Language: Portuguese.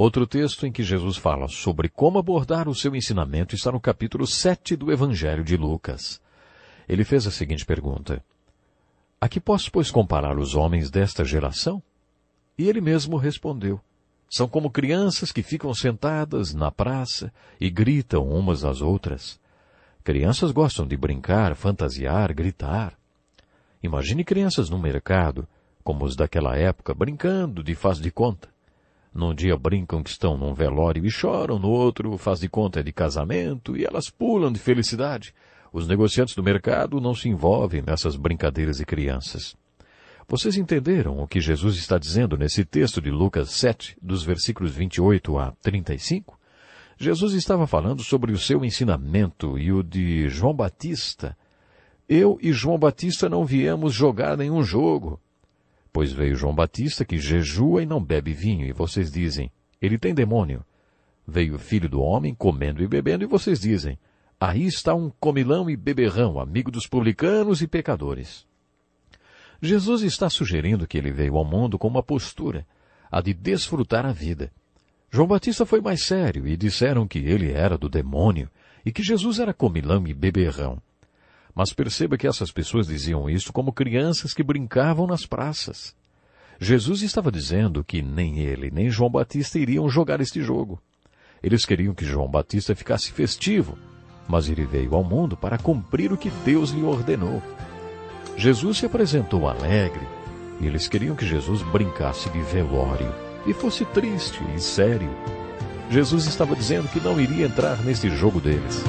Outro texto em que Jesus fala sobre como abordar o seu ensinamento está no capítulo 7 do Evangelho de Lucas. Ele fez a seguinte pergunta: A que posso, pois, comparar os homens desta geração? E ele mesmo respondeu: São como crianças que ficam sentadas na praça e gritam umas às outras. Crianças gostam de brincar, fantasiar, gritar. Imagine crianças no mercado, como os daquela época, brincando de faz de conta. Num dia brincam que estão num velório e choram, no outro faz de conta de casamento e elas pulam de felicidade. Os negociantes do mercado não se envolvem nessas brincadeiras de crianças. Vocês entenderam o que Jesus está dizendo nesse texto de Lucas 7, dos versículos 28 a 35? Jesus estava falando sobre o seu ensinamento e o de João Batista. Eu e João Batista não viemos jogar nenhum jogo. Pois veio João Batista que jejua e não bebe vinho, e vocês dizem, ele tem demônio. Veio o filho do homem comendo e bebendo, e vocês dizem, aí está um comilão e beberrão, amigo dos publicanos e pecadores. Jesus está sugerindo que ele veio ao mundo com uma postura, a de desfrutar a vida. João Batista foi mais sério e disseram que ele era do demônio e que Jesus era comilão e beberrão. Mas perceba que essas pessoas diziam isso como crianças que brincavam nas praças. Jesus estava dizendo que nem ele nem João Batista iriam jogar este jogo. Eles queriam que João Batista ficasse festivo, mas ele veio ao mundo para cumprir o que Deus lhe ordenou. Jesus se apresentou alegre, e eles queriam que Jesus brincasse de velório e fosse triste e sério. Jesus estava dizendo que não iria entrar nesse jogo deles.